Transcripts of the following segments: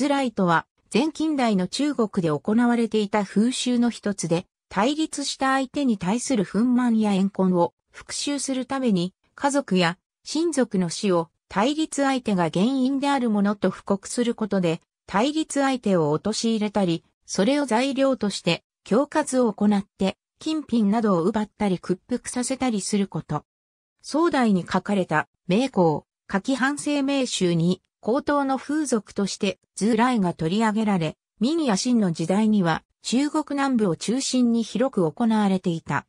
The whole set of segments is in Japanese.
ズライとは、前近代の中国で行われていた風習の一つで、対立した相手に対する憤懣や怨恨を復讐するために、家族や親族の死を対立相手が原因であるものと布告することで、対立相手を陥れたり、それを材料として、恐喝を行って、金品などを奪ったり屈服させたりすること。宋代に書かれた名工、書き反省名集に、高等の風俗としてズーライが取り上げられ、明や清の時代には中国南部を中心に広く行われていた。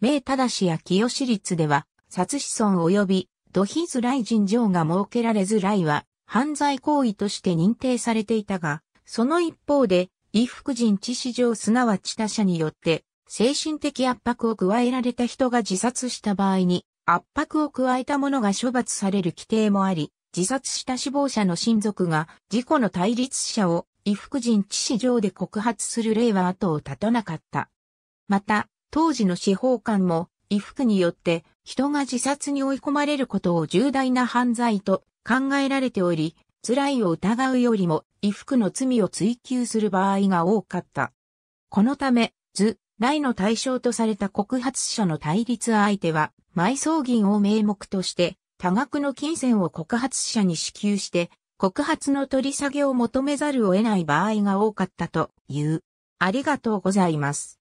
明正や清市立では、殺子孫及び土肥ズライ人情が設けられズライは犯罪行為として認定されていたが、その一方で、衣服人致死上すなわち他者によって精神的圧迫を加えられた人が自殺した場合に圧迫を加えた者が処罰される規定もあり、自殺した死亡者の親族が事故の対立者を衣服人致死上で告発する例は後を絶たなかった。また、当時の司法官も衣服によって人が自殺に追い込まれることを重大な犯罪と考えられており、辛いを疑うよりも衣服の罪を追求する場合が多かった。このため、図、来の対象とされた告発者の対立相手は、埋葬銀を名目として、多額の金銭を告発者に支給して、告発の取り下げを求めざるを得ない場合が多かったという。ありがとうございます。